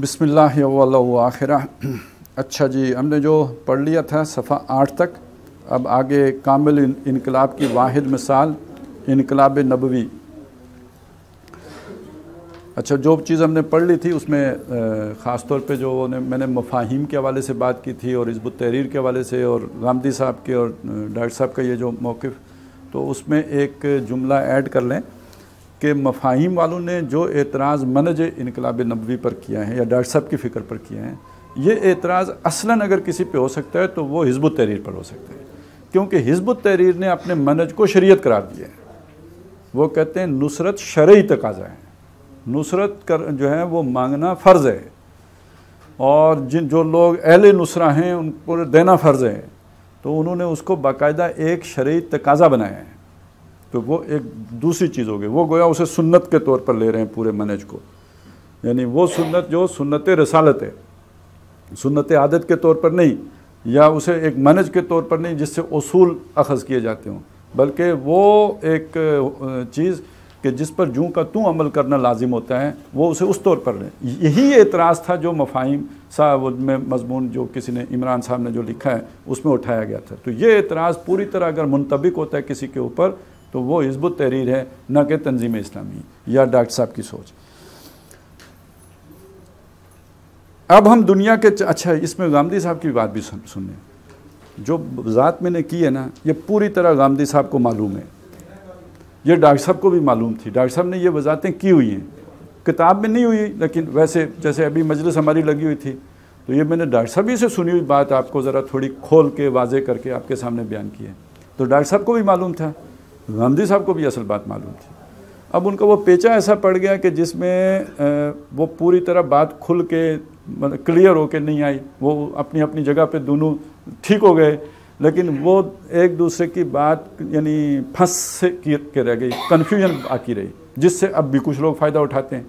बिसमिल्ल आखिरा अच्छा जी हमने जो पढ़ लिया था सफ़ा आठ तक अब आगे कामिल इनकलाब की वाहिद मिसाल इनकलाब नबवी अच्छा जो चीज़ हमने पढ़ ली थी उसमें ख़ास तौर पे जो ने, मैंने मफाहिम के हवाले से बात की थी और हिजब तहरीर के हवाले से और गामदी साहब के और डॉक्टर साहब का ये जो मौक़ तो उसमें एक जुमला ऐड कर लें के मफाहिम वालों ने जो एतराज़ मनज इनकलाब नबी पर किया है या डॉक्टर साहब की फ़िक्र पर किए हैं ये एतराज़ असला अगर किसी पर हो सकता है तो वो हिजब तहरीर पर हो सकता है क्योंकि हिजब तहरीर ने अपने मनज को शरीत करार दिया है वो कहते हैं नुसरत शर्य तकाजा है नुसरत कर जो है वो मांगना फ़र्ज़ है और जिन जो लोग अहले नुसरा हैं उनको देना फ़र्ज़ है तो उन्होंने उसको बाकायदा एक शर्य तकाजा बनाया है तो वो एक दूसरी चीज़ हो गई वो गोया उसे सुन्नत के तौर पर ले रहे हैं पूरे मनज को यानी वो सुन्नत जो सुन्नत रसालत है सुन्नत आदत के तौर पर नहीं या उसे एक मनज के तौर पर नहीं जिससे असूल अखज़ किए जाते हों बल्कि वो एक चीज़ कि जिस पर जूँ का तू अमल करना लाजिम होता है वो उसे उस तौर पर लें यही एतराज़ था जो मफाहिम साहब में मजमून जो किसी ने इमरान साहब ने जो लिखा है उसमें उठाया गया था तो ये एतराज़ पूरी तरह अगर मुंतबिक होता है किसी के ऊपर तो वो हिजब तहरीर है न कि तंजीम इस्लामी या डॉक्टर साहब की सोच अब हम दुनिया के अच्छा इसमें गांधी साहब की बात भी सुन सुने जो ज़ात मैंने की है ना ये पूरी तरह गांधी साहब को मालूम है ये डॉक्टर साहब को भी मालूम थी डॉक्टर साहब ने ये वजातें की हुई हैं किताब में नहीं हुई लेकिन वैसे जैसे अभी मजलिस हमारी लगी हुई थी तो ये मैंने डॉक्टर साहब ही से सुनी हुई बात आपको ज़रा थोड़ी खोल के वाजे करके आपके सामने बयान की है तो डॉक्टर साहब को भी मालूम था गांधी साहब को भी असल बात मालूम थी अब उनका वो पेचा ऐसा पड़ गया कि जिसमें वो पूरी तरह बात खुल के मतलब क्लियर के नहीं आई वो अपनी अपनी जगह पे दोनों ठीक हो गए लेकिन वो एक दूसरे की बात यानी फंस से के रह गई कन्फ्यूजन आकी रही जिससे अब भी कुछ लोग फ़ायदा उठाते हैं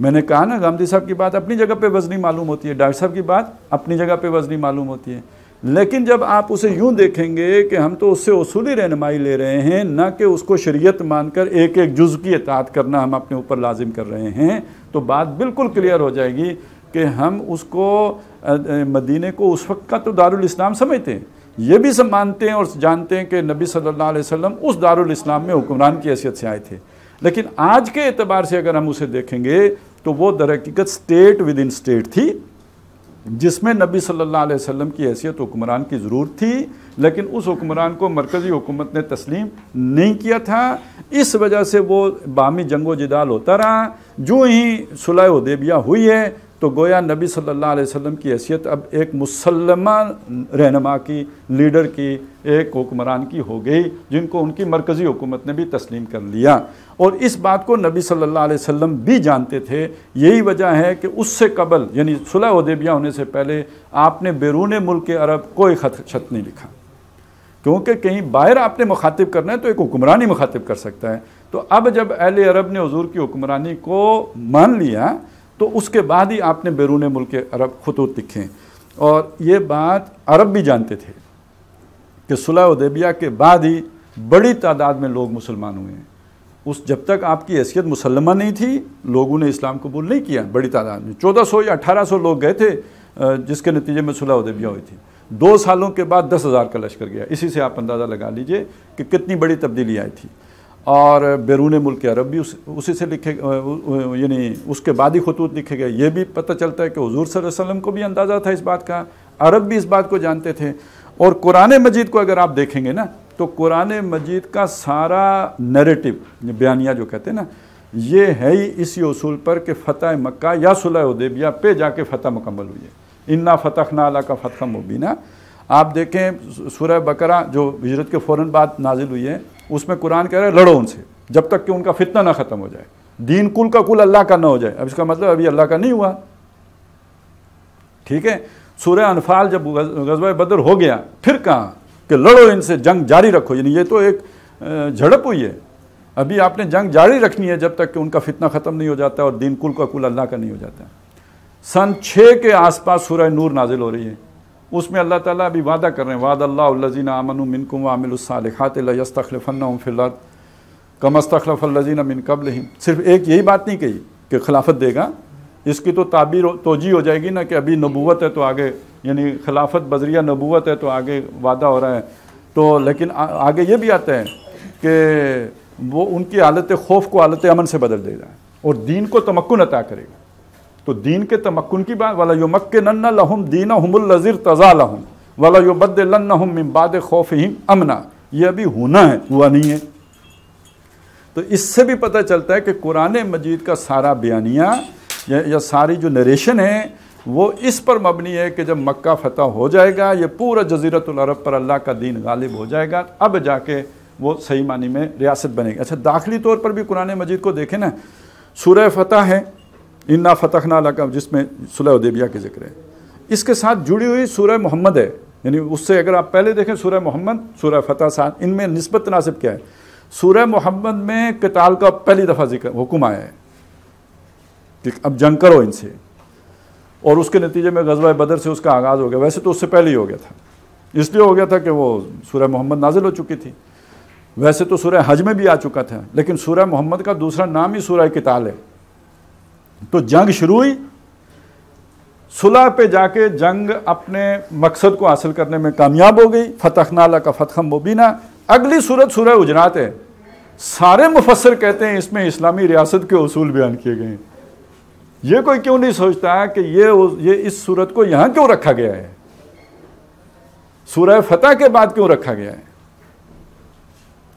मैंने कहा ना गांधी साहब की बात अपनी जगह पे वजनी मालूम होती है डॉक्टर साहब की बात अपनी जगह पे वजनी मालूम होती है लेकिन जब आप उसे यूं देखेंगे कि हम तो उससे उसूली रहनमाई ले रहे हैं ना कि उसको शरीयत मानकर एक एक जुज़ की एतात करना हम अपने ऊपर लाजिम कर रहे हैं तो बात बिल्कुल क्लियर हो जाएगी कि हम उसको मदीने को उस वक्त का तो दारुल इस्लाम समझते हैं ये भी सब मानते हैं और जानते हैं कि नबी सल्लल्लाहु अलैहि वसल्लम उस दारुल इस्लाम में हुक्मरान की हैसियत से आए थे लेकिन आज के अतबार से अगर हम उसे देखेंगे तो वो दरहकीकत स्टेट विद इन स्टेट थी जिसमें नबी सल्लल्लाहु अलैहि वसल्लम की हैसियत हुक्मरान की ज़रूरत थी लेकिन उस हुक्मरान को मरकज़ी हुकूमत ने तस्लीम नहीं किया था इस वजह से वो बामी जंगो जिदाल होता रहा जो ही सुलह उदेबिया हुई है तो गोया नबी सल्लल्लाहु अलैहि वसल्लम की हैसियत अब एक मुसलमा रहनमा की लीडर की एक हुक्मरान की हो गई जिनको उनकी मरकज़ी हुकूमत ने भी तस्लीम कर लिया और इस बात को नबी सल्लल्लाहु अलैहि वसल्लम भी जानते थे यही वजह है कि उससे कबल यानी सुलह उदेबिया होने से पहले आपने बैरून मुल्क अरब कोई खत छत नहीं लिखा क्योंकि कहीं बाहर आपने मुखातिब करना है तो एक हुक्मरानी मुखातिब कर सकता है तो अब जब अहल अरब ने हजूर की हुक्मरानी को मान लिया तो उसके बाद ही आपने बैरून मुल्क अरब खतूत लिखे और ये बात अरब भी जानते थे कि सुलह उदेबिया के बाद ही बड़ी तादाद में लोग मुसलमान हुए हैं उस जब तक आपकी हैसियत मुसलमान नहीं थी लोगों ने इस्लाम कबूल नहीं किया बड़ी तादाद में 1400 या 1800 लोग गए थे जिसके नतीजे में सुलह उदेबिया हुई थी दो सालों के बाद दस हज़ार का लश्कर गया इसी से आप अंदाज़ा लगा लीजिए कि कितनी बड़ी तब्दीली आई थी और बैरून मुल्क अरब भी उस उसी से लिखे यानी उसके बाद ही खतूत लिखे गए ये भी पता चलता है कि हजूर सल्लम को भी अंदाज़ा था इस बात का अरब भी इस बात को जानते थे और कुरान मजीद को अगर आप देखेंगे ना तो कुरान मजीद का सारा नरेटिव बयानिया जो कहते हैं ना ये है ही इसी असूल पर कि फ़तह मक्का या सुलह उदेबिया पे जाके फ़तह मुकम्मल हुई है इन्ना फ़तहना अला का फ़तह मुबीना आप देखें सूरह बकरा जो हजरत के फ़ौर बाद नाजिल हुई है उसमें कुरान कह रहे हैं लड़ो उनसे जब तक कि उनका फितना ना ख़त्म हो जाए दीन कुल का कुल अल्लाह का ना हो जाए अब इसका मतलब अभी अल्लाह का नहीं हुआ ठीक है सूर्य अनफाल जब गजवा बदर हो गया फिर कहा कि लड़ो इनसे जंग जारी रखो यानी ये तो एक झड़प हुई है अभी आपने जंग जारी रखनी है जब तक कि उनका फितना ख़त्म नहीं हो जाता और दीन कुल का कुल अल्लाह का नहीं हो जाता सन छः के आसपास सूर्य नूर नाजिल हो रही है उसमें अल्लाह ताला अभी वादा कर रहे हैं वाद अल्लाजीन आमन मिनकुम वामिलसालखातफ़न फ़िलत कमस्तखलफ़ल्लिन मिन कबल सिर्फ एक यही बात नहीं कही कि खिलाफत देगा इसकी तो ताबीर तोजी हो जाएगी ना कि अभी नबूत है तो आगे यानी खिलाफत बजरिया नबूत है तो आगे वादा हो रहा है तो लेकिन आगे ये भी आता है कि वो उनकी हालत खौफ को हालत अमन से बदल देगा और दीन को तमक्न अता करेगा तो दीन के तमक्न की बात वाला यो मक्के नन्ना लहम दीन हमल तज़ा लहम वाला यो बद लन्ना इम्बाद खौफ हिम अमना ये अभी होना है हुआ नहीं है तो इससे भी पता चलता है कि कुरान मजीद का सारा बयानिया या, या सारी जो नरेशन है वो इस पर मबनी है कि जब मक्का फतह हो जाएगा ये पूरा अरब पर अल्लाह का दीन गालिब हो जाएगा अब जाके वो सही मानी में रियासत बनेगी अच्छा दाखिली तौर पर भी कुरान मजीद को देखें ना सूर्य फतह है इन्ना फ़तहना का जिसमें सुलह उदेबिया के जिक्र है इसके साथ जुड़ी हुई सूर्य मोहम्मद है यानी उससे अगर आप पहले देखें सूर्य मोहम्मद सूर्य फ़तह साथ इनमें नस्बत नासिब क्या है सूर्य मोहम्मद में कताल का पहली दफ़ा जिक्र हुक्म आया है कि अब जंग करो इनसे और उसके नतीजे में गजवा बदर से उसका आगाज़ हो गया वैसे तो उससे पहले ही हो गया था इसलिए हो गया था कि वो सूर्य मोहम्मद नाजिल हो चुकी थी वैसे तो सूर्य हज में भी आ चुका था लेकिन सूर्य मोहम्मद का दूसरा नाम ही सूर्य किताल है तो जंग शुरू हुई सुलह पे जाके जंग अपने मकसद को हासिल करने में कामयाब हो गई फतह नाला का फतह मुबीना अगली सूरत सूरह उजरात है सारे मुफसर कहते हैं इसमें इस्लामी रियासत के असूल बयान किए गए हैं ये कोई क्यों नहीं सोचता कि ये ये इस सूरत को यहां क्यों रखा गया है सूरह फतह के बाद क्यों रखा गया है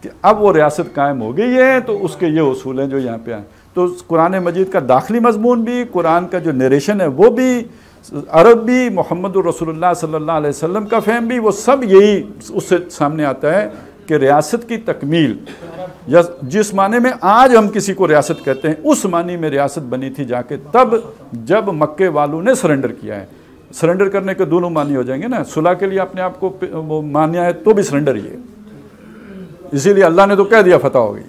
कि अब वो रियासत कायम हो गई है तो उसके ये असूल हैं जो यहां पे आए तो कुरान मजीद का दाखिली मजमून भी कुरान का जो नरेशन है वो भी अरब भी मोहम्मद रसोल्ला सल्ला वसम का फैम भी वो सब यही उससे सामने आता है कि रियासत की तकमील या जिस माने में आज हम किसी को रियासत कहते हैं उस मानी में रियासत बनी थी जाके तब जब मक्के वालों ने सरेंडर किया है सरेंडर करने के दोनों मानी हो जाएंगे ना सुलह के लिए अपने आप को वो मान्या है तो भी सरेंडर ही है इसीलिए अल्लाह ने तो कह दिया फतह हो गई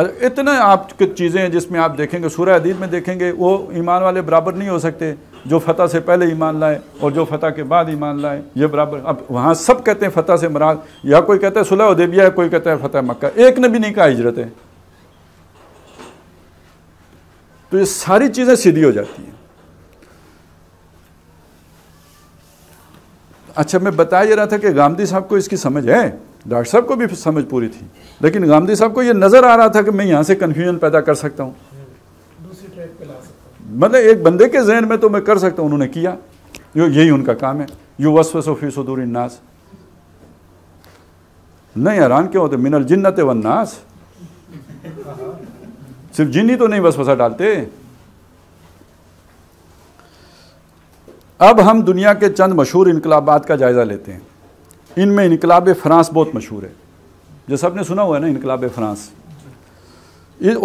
इतने आपके चीज़ें हैं जिसमें आप देखेंगे सूर्य अदीब में देखेंगे वो ईमान वाले बराबर नहीं हो सकते जो फतह से पहले ईमान लाए और जो फतह के बाद ईमान लाए ये बराबर अब वहाँ सब कहते हैं फतह से मराज या कोई कहता है सुलह उदेबिया कोई कहता है फतेह मक्का एक ने भी नहीं कहा हिजरत है तो ये सारी चीज़ें सीधी हो जाती हैं अच्छा मैं बता ये रहा था कि गांधी साहब को इसकी समझ है डॉक्टर साहब को भी समझ पूरी थी लेकिन गांधी साहब को ये नज़र आ रहा था कि मैं यहाँ से कन्फ्यूजन पैदा कर सकता हूँ मतलब एक बंदे के जहन में तो मैं कर सकता हूँ उन्होंने किया जो यही उनका काम है यू वस वसफ़ी सदूर नास नहीं हैरान क्यों होते मिनल जिन्नत वन नास सिर्फ जिन्नी तो नहीं बस डालते अब हम दुनिया के चंद मशहूर इनकलाबात का जायज़ा लेते हैं इनमें इनकलाब फ्रांस बहुत मशहूर है जो आपने सुना हुआ है ना इनकलाब फ्रांस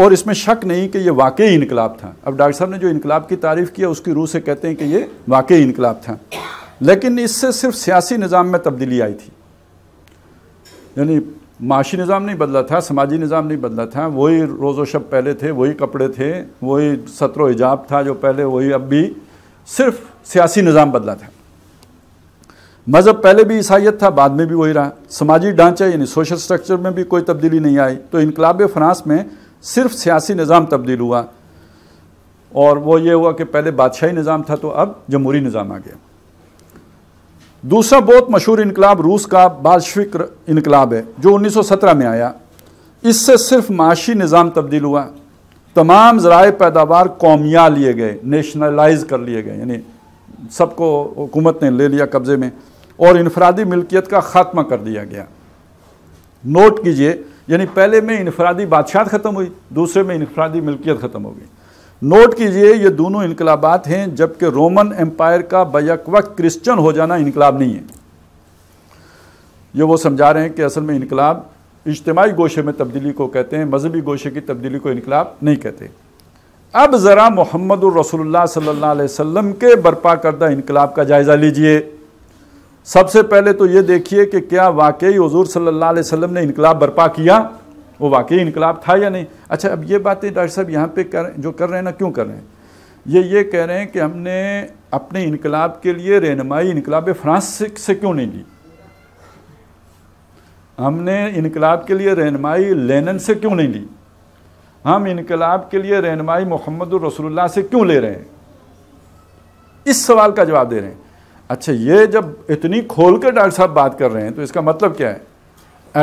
और इसमें शक नहीं कि यह वाकई इनकलाब था अब डॉक्टर साहब ने जो इनकलाब की तारीफ़ किया उसकी रूह से कहते हैं कि ये वाकई इनकलाब था लेकिन इससे सिर्फ सियासी निज़ाम में तब्दीली आई थी यानी माशी निज़ाम नहीं बदला था समाजी निज़ाम नहीं बदला था वही रोज़ो शब पहले थे वही कपड़े थे वही सतरो हिजाब था जो पहले वही अब भी सिर्फ सियासी निज़ाम बदला था मज़हब पहले भी ईसाइत था बाद में भी वही रहा समाजी ढांचा यानी सोशल स्ट्रक्चर में भी कोई तब्दीली नहीं आई तो इनकलाब फ्रांस में सिर्फ सियासी निज़ाम तब्दील हुआ और वो ये हुआ कि पहले बादशाही निज़ाम था तो अब जमहूरी निज़ाम आ गया दूसरा बहुत मशहूर इनकलाब रूस का बादशिक इनकलाब है जो 1917 में आया इससे सिर्फ माशी निज़ाम तब्दील हुआ तमाम ज़राए पैदावार कौमिया लिए गए नेशनलाइज कर लिए गए यानी सबको हुकूमत ने ले लिया कब्ज़े में और इनफरादी मिल्कियत का खात्मा कर दिया गया नोट कीजिए यानी पहले में इनफरादी बादशाह ख़त्म हुई दूसरे में इनफरादी मिल्कियत ख़त्म हो गई नोट कीजिए ये दोनों इनकलाबात हैं जबकि रोमन एम्पायर का बैक वक्त क्रिश्चन हो जाना इनकलाब नहीं है ये वो समझा रहे हैं कि असल में इनकलाब इज्तमाही गोशे में तब्दीली को कहते हैं मजहबी गोशे की तब्दीली को इनकलाब नहीं कहते अब ज़रा मोहम्मद रसोल्ला सल्ला वसम के बर्पा करदा इनकलाब का जायज़ा लीजिए सबसे पहले तो ये देखिए कि क्या वाकई हजूर सल्ला वसलम ने इनकलाब बर्पा किया वो वाकई इनकलाब था या नहीं अच्छा अब ये बातें डॉक्टर साहब यहाँ पे कर जो कर रहे हैं ना क्यों कर रहे हैं ये ये कह रहे हैं कि हमने अपने इनकलाब के लिए रहनमाई इनकलाब फ्रांस से, से क्यों नहीं ली हमने इनकलाब के लिए रहनमाई लेनन से क्यों नहीं ली हम इनकलाब के लिए रहनमाई मोहम्मद रसोल्ला से क्यों ले रहे हैं इस सवाल का जवाब दे रहे हैं अच्छा ये जब इतनी खोल कर डॉक्टर साहब बात कर रहे हैं तो इसका मतलब क्या है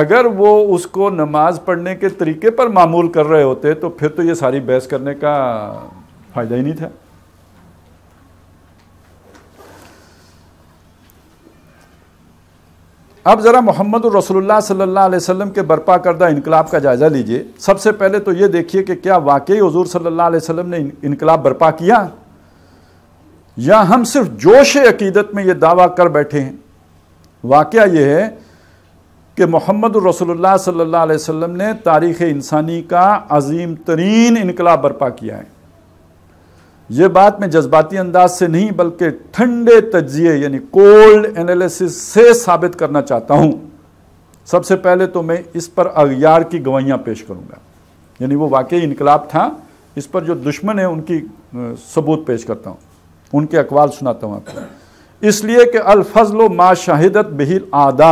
अगर वो उसको नमाज पढ़ने के तरीके पर मामूल कर रहे होते तो फिर तो ये सारी बहस करने का फ़ायदा ही नहीं था अब ज़रा मोहम्मद रसोल्ला सल्ला वसम के बरपा करदा इनकलाब का जायज़ा लीजिए सबसे पहले तो ये देखिए कि क्या वाकई हजूर सल्ला वसम ने इनकलाब बरपा किया या हम सिर्फ जोश अकीदत में यह दावा कर बैठे हैं वाक़ यह है कि मोहम्मद रसोल्ला सल्ला वसम ने तारीख़ इंसानी का अजीम तरीन इनकलाब बर्पा किया है ये बात मैं जज्बाती अंदाज से नहीं बल्कि ठंडे तजिए यानी कोल्ड एनालिसिस से साबित करना चाहता हूँ सबसे पहले तो मैं इस पर अगियार की गवाहियाँ पेश करूँगा यानी वो वाकई इनकलाब था इस पर जो दुश्मन है उनकी सबूत पेश करता हूँ उनके अकवाल सुनाता हूँ आपको इसलिए कि अलफजल मा शाहिदत बहिल आदा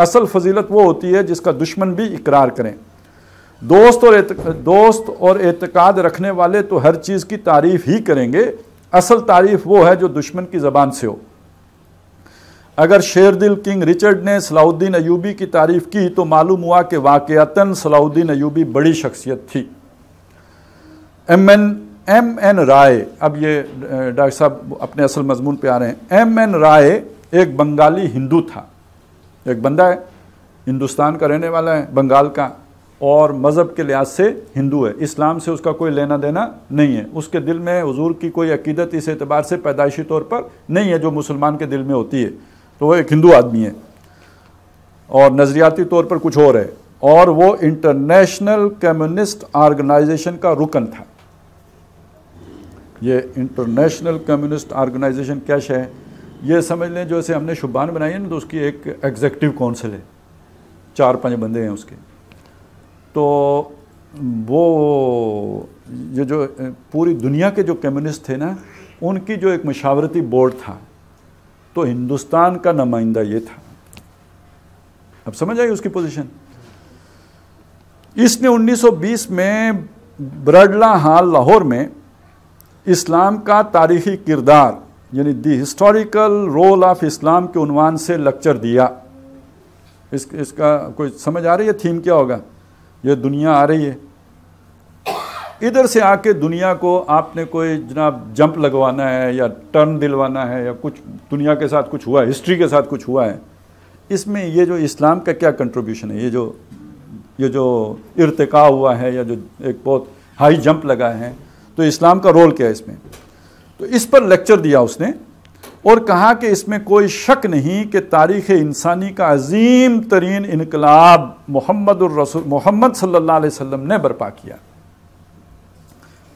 असल फजीलत वो होती है जिसका दुश्मन भी इकरार करें दोस्त और दोस्त और एतकाद रखने वाले तो हर चीज़ की तारीफ़ ही करेंगे असल तारीफ़ वो है जो दुश्मन की ज़बान से हो अगर शेर दिल किंग रिचर्ड ने सलाउद्दीन अयूबी की तारीफ़ की तो मालूम हुआ कि वाक़ता सलाउद्दीन अयूबी बड़ी शख्सियत थी M N M N Roy अब ये डॉक्टर साहब अपने असल मजमून पे आ रहे हैं एम एन राय एक बंगाली हिंदू था एक बंदा है हिंदुस्तान का रहने वाला है बंगाल का और मज़हब के लिहाज से हिंदू है इस्लाम से उसका कोई लेना देना नहीं है उसके दिल में हजूर की कोई अकीदत इस एतबार से पैदाइशी तौर पर नहीं है जो मुसलमान के दिल में होती है तो वह एक हिंदू आदमी है और नज़रियाती तौर पर कुछ और है और वो इंटरनेशनल कम्युनिस्ट आर्गनाइजेशन का रुकन था ये इंटरनेशनल कम्युनिस्ट ऑर्गेनाइजेशन कैश है ये समझ लें जैसे हमने शुभान बनाई है ना तो उसकी एक एग्जेक्टिव काउंसिल है चार पांच बंदे हैं उसके तो वो ये जो पूरी दुनिया के जो कम्युनिस्ट थे ना उनकी जो एक मशावरती बोर्ड था तो हिंदुस्तान का नुमाइंदा ये था अब समझ आई उसकी पोजीशन इसने 1920 में ब्रडला हाल लाहौर में इस्लाम का तारीखी किरदार यानी the historical role of Islam के उनवान से लेक्चर दिया इस इसका कोई समझ आ रही है थीम क्या होगा ये दुनिया आ रही है इधर से आके दुनिया को आपने कोई जनाब जंप लगवाना है या टर्न दिलवाना है या कुछ दुनिया के साथ कुछ हुआ है हिस्ट्री के साथ कुछ हुआ है इसमें ये जो इस्लाम का क्या कंट्रीब्यूशन है ये जो ये जो इरतका हुआ है या जो एक बहुत हाई जंप लगा है तो इस्लाम का रोल क्या है इसमें तो इस पर लेक्चर दिया उसने और कहा कि इसमें कोई शक नहीं कि तारीख़ इंसानी का अजीम तरीन इनकलाब मोहम्मद मोहम्मद सल्ला ने बर्पा किया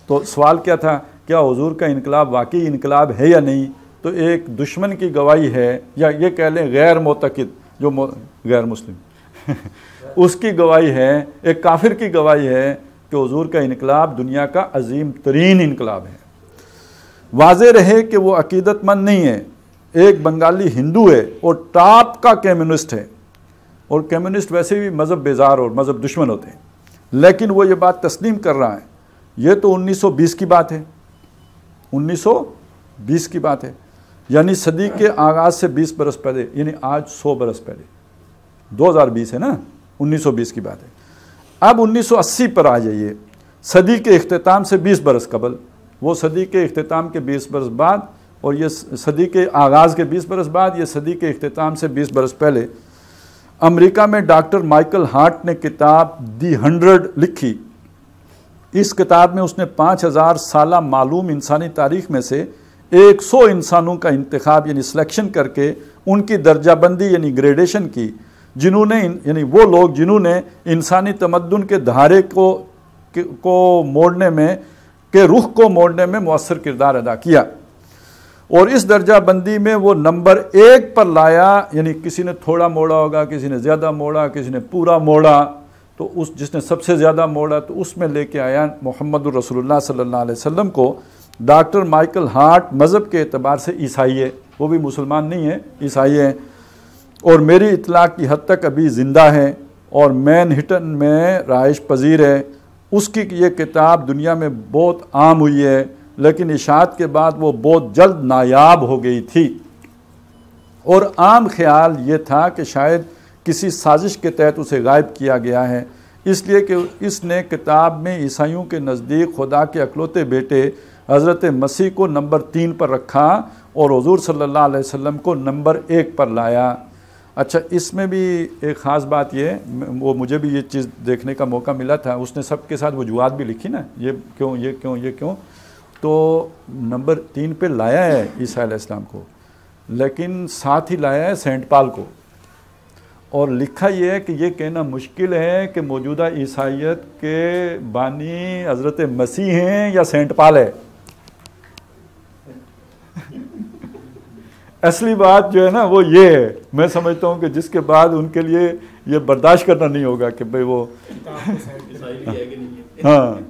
तो सवाल क्या था क्या हजूर का इनकलाब वाकई इनकलाब है या नहीं तो एक दुश्मन की गवाही है या ये कह लें गैर मोतकद जो मो, गैर मुस्लिम उसकी गवाही है एक काफिर की गवाही है कि हजूर का इनकलाब दुनिया का अजीम तरीन इनकलाब है वाज रहे कि वो अकीदतमंद नहीं है एक बंगाली हिंदू है और टॉप का कम्युनिस्ट है और कम्युनिस्ट वैसे भी मज़हब बेजार और मज़हब दुश्मन होते हैं लेकिन वो ये बात तस्लीम कर रहा है ये तो 1920 की बात है 1920 की बात है यानी सदी के आगाज से 20 बरस पहले यानी आज 100 बरस पहले 2020 है ना 1920 की बात है अब 1980 पर आ जाइए सदी के अख्ताम से 20 बरस कबल वो सदी के अख्ताम के 20 बरस बाद और ये सदी के आगाज़ के 20 बरस बाद ये सदी के अख्ताम से 20 बरस पहले अमेरिका में डॉक्टर माइकल हार्ट ने किताब दी हंड्रेड लिखी इस किताब में उसने 5000 साल मालूम इंसानी तारीख में से 100 इंसानों का इंतखब यानी सिलेक्शन करके उनकी दर्जाबंदी यानी ग्रेडेशन की जिन्होंने यानी वो लोग जिन्होंने इंसानी तमद्दन के धारे को को मोड़ने में के रुख को मोड़ने में मौसर किरदार अदा किया और इस दर्जा बंदी में वो नंबर एक पर लाया यानी किसी ने थोड़ा मोड़ा होगा किसी ने ज़्यादा मोड़ा किसी ने पूरा मोड़ा तो उस जिसने सबसे ज़्यादा मोड़ा तो उसमें लेके आया मोहम्मद रसोल्ला सल्ला वसम को डॉक्टर माइकल हार्ट मज़हब के अतबार से ईसाई है वो भी मुसलमान नहीं है ईसाई हैं और मेरी इतला की हद तक अभी ज़िंदा हैं और मैन हिटन में राइश पजीर है उसकी ये किताब दुनिया में बहुत आम हुई है लेकिन इशात के बाद वो बहुत जल्द नायाब हो गई थी और आम ख्याल ये था कि शायद किसी साजिश के तहत उसे गायब किया गया है इसलिए कि इसने किताब में ईसाइयों के नज़दीक खुदा के अकलौते बेटे हज़रत मसीह को नंबर तीन पर रखा और हजूर सल्ला वसम को नंबर एक पर लाया अच्छा इसमें भी एक ख़ास बात ये वो मुझे भी ये चीज़ देखने का मौका मिला था उसने सबके साथ वजूहत भी लिखी ना ये क्यों ये क्यों ये क्यों तो नंबर तीन पे लाया है ईसा इस्लाम को लेकिन साथ ही लाया है सेंट पाल को और लिखा ये है कि ये कहना मुश्किल है कि मौजूदा ईसाइत के बानी हज़रत मसीह हैं या सेंट पाल है असली बात जो है ना वो ये है मैं समझता हूँ कि जिसके बाद उनके लिए ये बर्दाश्त करना नहीं होगा कि भाई वो हाँ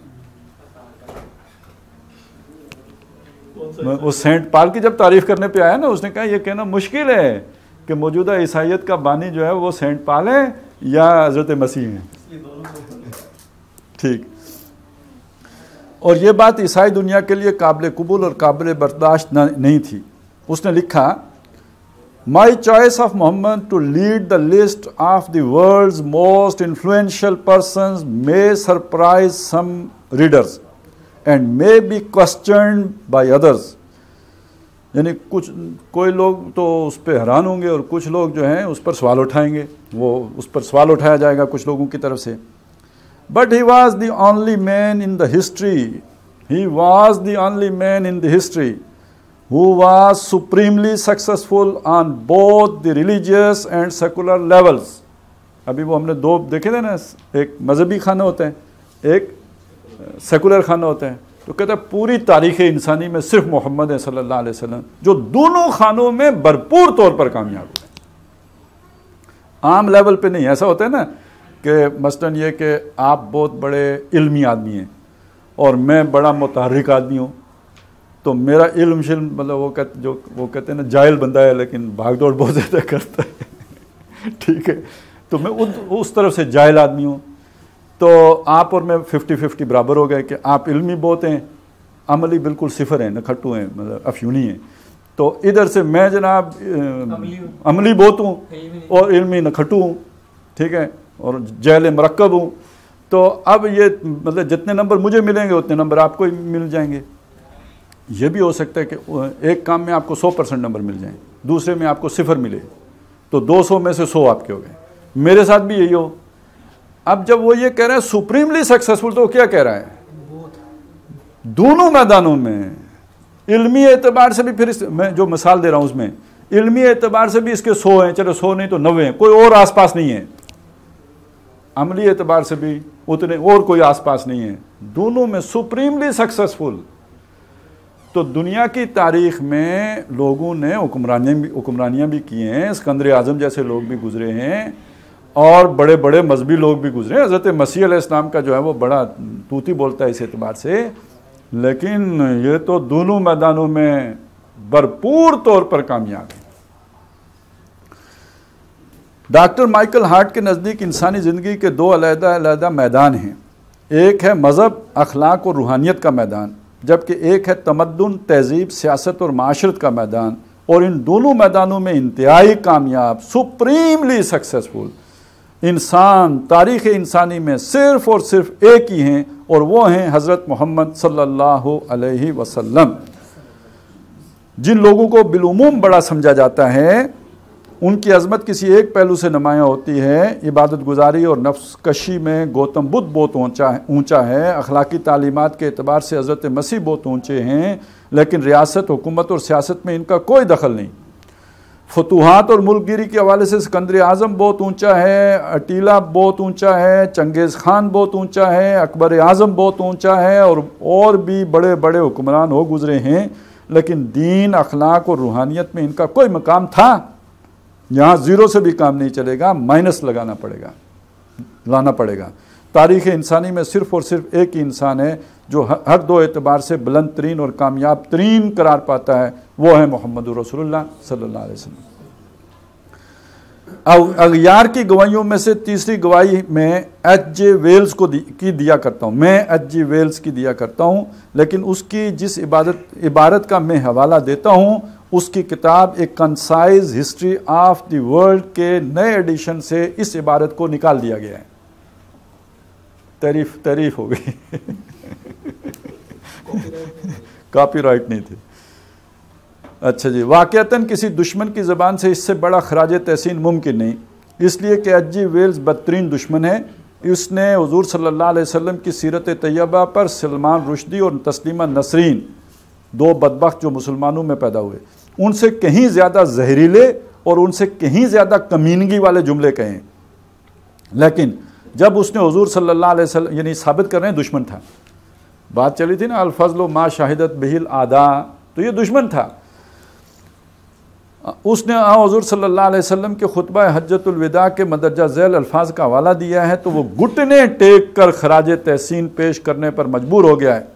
वो सेंट पाल की जब तारीफ करने पे आया ना उसने कहा यह कहना मुश्किल है कि मौजूदा ईसाइत का बानी जो है वो सेंट पाल है या हजरत मसीह हैं ठीक और ये बात ईसाई दुनिया के लिए काबिल कबूल और काबिल बर्दाश्त नहीं थी उसने लिखा my choice of Muhammad to lead the list of the world's most influential person may surprise some readers and may be questioned by others यानी कुछ कोई लोग तो उस पर हैरान होंगे और कुछ लोग जो हैं उस पर सवाल उठाएंगे वो उस पर सवाल उठाया जाएगा कुछ लोगों की तरफ से but he was the only man in the history he was the only man in the history who was supremely successful on both the religious and secular levels. अभी वो हमने दो देखे थे ना एक मजहबी खाने होते हैं एक सेकुलर खाने होते हैं तो कहते हैं पूरी तारीख इंसानी में सिर्फ मोहम्मद सल्लल्लाहु अलैहि वसल्लम जो दोनों खानों में भरपूर तौर पर कामयाब हुए आम लेवल पे नहीं ऐसा होता है ना कि मसलन ये कि आप बहुत बड़े इल्मी आदमी हैं और मैं बड़ा मुतहरक आदमी हूँ तो मेरा इल्म शिल्म मतलब वो कह जो वो कहते हैं ना जायल बंदा है लेकिन भागदौड़ बहुत ज़्यादा करता है ठीक है तो मैं उद, उस तरफ से जायल आदमी हूँ तो आप और मैं फिफ्टी फिफ्टी बराबर हो गए कि आप इल्मी बहुत हैं अमली बिल्कुल सिफर हैं नखट्टू हैं मतलब अफ्यूनी हैं तो इधर से मैं जनाब अमली बहुत हूँ और इल्मी नखट्टू हूँ ठीक है और जैल मरकब हूँ तो अब ये मतलब जितने नंबर मुझे मिलेंगे उतने नंबर आपको ही मिल जाएंगे ये भी हो सकता है कि एक काम में आपको 100 परसेंट नंबर मिल जाए दूसरे में आपको सिफर मिले तो 200 में से 100 आपके हो गए मेरे साथ भी यही हो अब जब वो ये कह रहे हैं सुप्रीमली सक्सेसफुल तो क्या कह रहा है दोनों मैदानों में इलमी एतबार से भी फिर मैं जो मिसाल दे रहा हूँ उसमें इलमी एतबार से भी इसके सौ हैं चलो सौ नहीं तो नवे हैं कोई और आसपास नहीं है अमली एतबार से भी उतने और कोई आसपास नहीं है दोनों में सुप्रीमली सक्सेसफुल तो दुनिया की तारीख में लोगों ने हुक्मरानियाँ भी हुक्मरानियाँ भी किए हैं सिकंदर आज़म जैसे लोग भी गुजरे हैं और बड़े बड़े मजहबी लोग भी गुजरे हज़रत मसीह इस्लाम का जो है वो बड़ा तूती बोलता है इस एतबार से लेकिन ये तो दोनों मैदानों में भरपूर तौर पर कामयाब है डॉक्टर माइकल हार्ट के नज़दीक इंसानी ज़िंदगी के दो अलहदा अलहदा मैदान हैं एक है मज़हब अखलाक और रूहानियत का मैदान जबकि एक है तमदन तहजीब सियासत और माशरत का मैदान और इन दोनों मैदानों में इंतहाई कामयाब सुप्रीमली सक्सेसफुल इंसान तारीख़ इंसानी में सिर्फ़ और सिर्फ एक ही हैं और वो हैं हज़रत मोहम्मद सल्लल्लाहु अलैहि वसल्लम जिन लोगों को बिलुमूम बड़ा समझा जाता है उनकी अजमत किसी एक पहलू से नमाया होती है इबादत गुजारी और नफ्सकशी में गौतम बुद्ध बहुत ऊँचा है है अखलाकी तालीमत के अतबार से हज़रत मसीह बहुत ऊँचे हैं लेकिन रियासत हुकूमत और सियासत में इनका कोई दखल नहीं फतूहत और मुल्कगिरी के हवाले से सिकंदर आज़म बहुत ऊँचा है अटीला बहुत ऊँचा है चंगेज़ खान बहुत ऊँचा है अकबर आज़म बहुत ऊँचा है और और भी बड़े बड़े हुक्मरान हो गुज़रे हैं लेकिन दीन अखलाक और रूहानियत में इनका कोई मकाम था यहाँ ज़ीरो से भी काम नहीं चलेगा माइनस लगाना पड़ेगा लाना पड़ेगा तारीख इंसानी में सिर्फ और सिर्फ एक ही इंसान है जो हर दो एतबार से बुलंद तरीन और कामयाब तरीन करार पाता है वो है मोहम्मद रसोल्ला सल्ला वसम अगयार की गवाहियों में से तीसरी गवाही में एच जे वेल्स को दि, की दिया करता हूँ मैं एच जे वेल्स की दिया करता हूँ लेकिन उसकी जिस इबादत इबारत का मैं हवाला देता हूँ उसकी किताब एक concise history of the world के नए एडिशन से इस इबारत को निकाल दिया गया है तारीफ तारीफ हो गई कॉपीराइट नहीं थी अच्छा जी वाक़ता किसी दुश्मन की ज़बान से इससे बड़ा खराज तहसीन मुमकिन नहीं इसलिए कि अज्जी वेल्स बदतरीन दुश्मन है इसने हजूर सल्ला वसम की सीरत तैयबा पर सलमान रुशदी और तस्लिमा नसरीन दो बदबक जो मुसलमानों में पैदा हुए उनसे कहीं ज़्यादा जहरीले और उनसे कहीं ज़्यादा कमीनगी वाले जुमले कहें लेकिन जब उसने हजूर सल्ला वसलम यानी साबित कर रहे हैं दुश्मन था बात चली थी ना अलफजल माँ शाहिदत बहिल आदा तो ये दुश्मन था उसने हजूर सल्ला वसम के खुतबा हजतुलविदा के मदरजा जैल अल्फाज का हवाला दिया है तो वो घुटने टेक कर खराज तहसीन पेश करने पर मजबूर हो गया है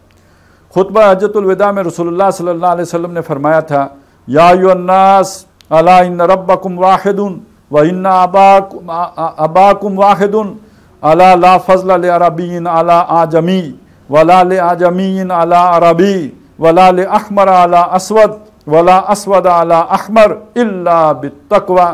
खुतबा हजतुलविदा में रसोल्ला सल्ला वसम ने फरमाया था यान्नास अला इन रब्बकुम वाहिदुन व इन अबाकुम अबाकुम वाहिदुन अला ला फजल अरबीन अला आजमी वला ले आजमीन अला अरबी वला ले अहमर अला असवद वला असवद अला अहमर इल्ला बितकवा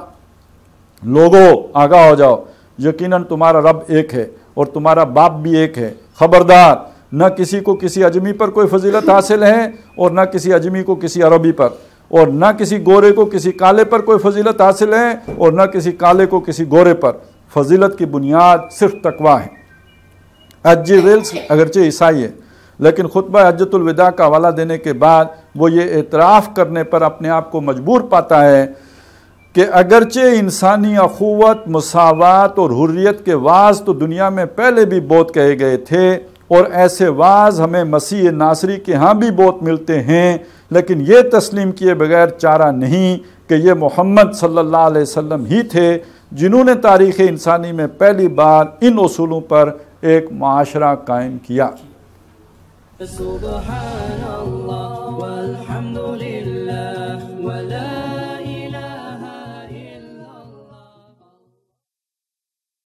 लोगो आगा हो जाओ यकीनन तुम्हारा रब एक है और तुम्हारा बाप भी एक है खबरदार न किसी को किसी अजमी पर कोई फजीलत हासिल है और न किसी अजमी को किसी अरबी पर और ना किसी गोरे को किसी काले पर कोई फजीलत हासिल है और ना किसी काले को किसी गोरे पर फजीलत की बुनियाद सिर्फ तकवा है अज रेल्स अगरचे ईसाई है लेकिन खुतबा अजतुलविदा का हवाला देने के बाद वो ये एतराफ़ करने पर अपने आप को मजबूर पाता है कि अगरचे इंसानी अखोवत मसावत और हुर्रियत के वाज तो दुनिया में पहले भी बहुत कहे गए थे और ऐसे वाज हमें मसीह नासरी के यहाँ भी बहुत मिलते हैं लेकिन ये तस्लीम किए बगैर चारा नहीं कि ये मोहम्मद सल्लल्लाहु अलैहि वसल्लम ही थे जिन्होंने तारीख़ इंसानी में पहली बार इन असूलों पर एक माशरा कायम किया